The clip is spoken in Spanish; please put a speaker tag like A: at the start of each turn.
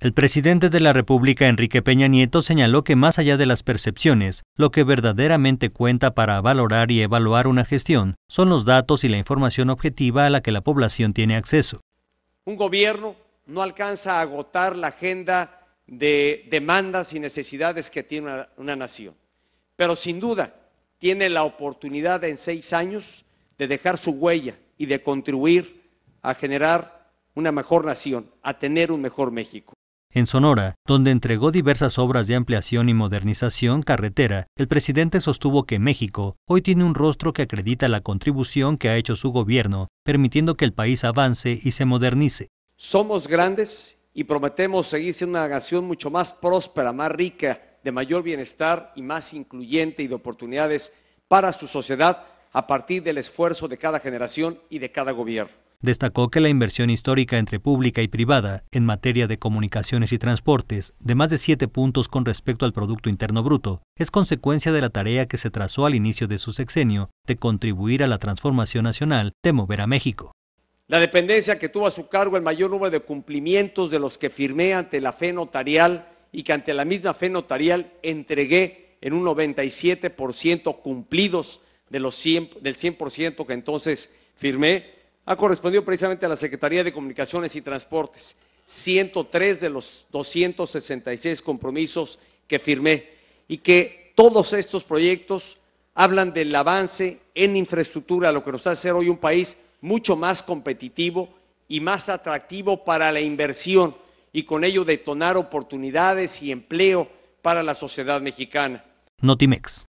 A: El presidente de la República, Enrique Peña Nieto, señaló que más allá de las percepciones, lo que verdaderamente cuenta para valorar y evaluar una gestión son los datos y la información objetiva a la que la población tiene acceso.
B: Un gobierno no alcanza a agotar la agenda de demandas y necesidades que tiene una, nación, pero sin duda tiene la oportunidad en seis años de dejar su huella y de contribuir a generar una mejor nación, a tener un mejor México.
A: En Sonora, donde entregó diversas obras de ampliación y modernización carretera, el presidente sostuvo que México hoy tiene un rostro que acredita la contribución que ha hecho su gobierno, permitiendo que el país avance y se modernice.
B: Somos grandes y prometemos seguir siendo una nación mucho más próspera, más rica, de mayor bienestar y más incluyente y de oportunidades para su sociedad a partir del esfuerzo de cada generación y de cada gobierno.
A: Destacó que la inversión histórica entre pública y privada en materia de comunicaciones y transportes, de más de siete puntos con respecto al Producto Interno Bruto, es consecuencia de la tarea que se trazó al inicio de su sexenio de contribuir a la transformación nacional de mover a México.
B: La dependencia que tuvo a su cargo el mayor número de cumplimientos de los que firmé ante la fe notarial y que ante la misma fe notarial entregué en un 97% cumplidos de los del 100% que entonces firmé ha correspondido precisamente a la Secretaría de Comunicaciones y Transportes. 103 de los 266 compromisos que firmé y que todos estos proyectos hablan del avance en infraestructura, lo que nos hace ser hoy un país mucho más competitivo y más atractivo para la inversión y con ello detonar oportunidades y empleo para la sociedad mexicana.
A: Notimex.